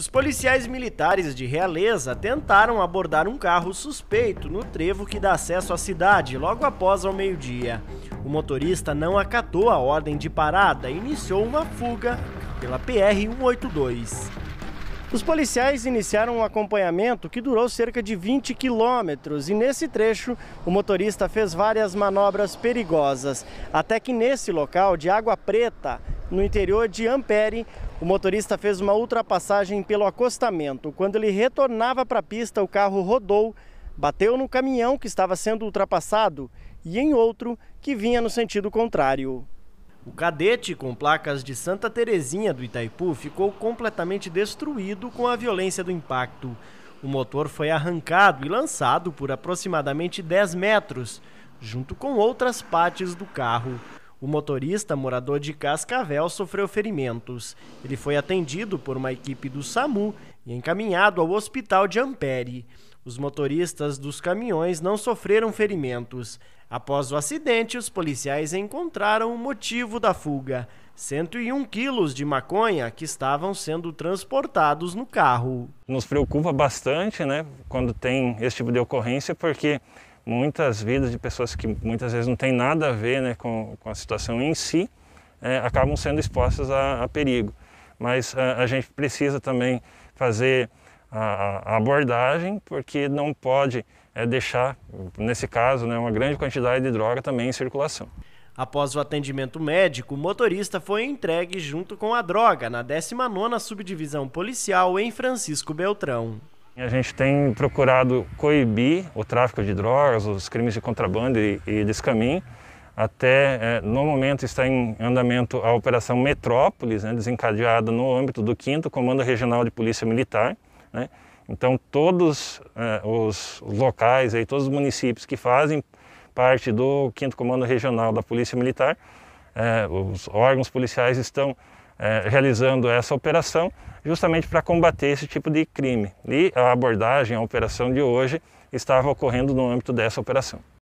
Os policiais militares de Realeza tentaram abordar um carro suspeito no trevo que dá acesso à cidade logo após ao meio-dia. O motorista não acatou a ordem de parada e iniciou uma fuga pela PR-182. Os policiais iniciaram um acompanhamento que durou cerca de 20 quilômetros e nesse trecho o motorista fez várias manobras perigosas, até que nesse local de Água Preta no interior de Ampere, o motorista fez uma ultrapassagem pelo acostamento. Quando ele retornava para a pista, o carro rodou, bateu no caminhão que estava sendo ultrapassado e em outro que vinha no sentido contrário. O cadete, com placas de Santa Terezinha do Itaipu, ficou completamente destruído com a violência do impacto. O motor foi arrancado e lançado por aproximadamente 10 metros, junto com outras partes do carro. O motorista, morador de Cascavel, sofreu ferimentos. Ele foi atendido por uma equipe do SAMU e encaminhado ao hospital de Ampere. Os motoristas dos caminhões não sofreram ferimentos. Após o acidente, os policiais encontraram o motivo da fuga: 101 quilos de maconha que estavam sendo transportados no carro. Nos preocupa bastante, né, quando tem esse tipo de ocorrência, porque muitas vidas de pessoas que muitas vezes não têm nada a ver né, com, com a situação em si, é, acabam sendo expostas a, a perigo. Mas a, é, a, gente precisa também fazer a, a abordagem, porque não pode é, deixar, nesse caso, né, uma grande quantidade de droga também em circulação. Após o atendimento médico, o motorista foi entregue junto com a droga na 19ª Subdivisão Policial em Francisco Beltrão. A gente tem procurado coibir o tráfico de drogas, os crimes de contrabando e, e descaminho. Até é, no momento está em andamento a Operação Metrópolis, né, desencadeada no âmbito do 5 Comando Regional de Polícia Militar. Né? Então, todos é, os locais, aí, todos os municípios que fazem parte do 5 Comando Regional da Polícia Militar, é, os órgãos policiais estão é, realizando essa operação, justamente para combater esse tipo de crime. E a abordagem, a operação de hoje, estava ocorrendo no âmbito dessa operação.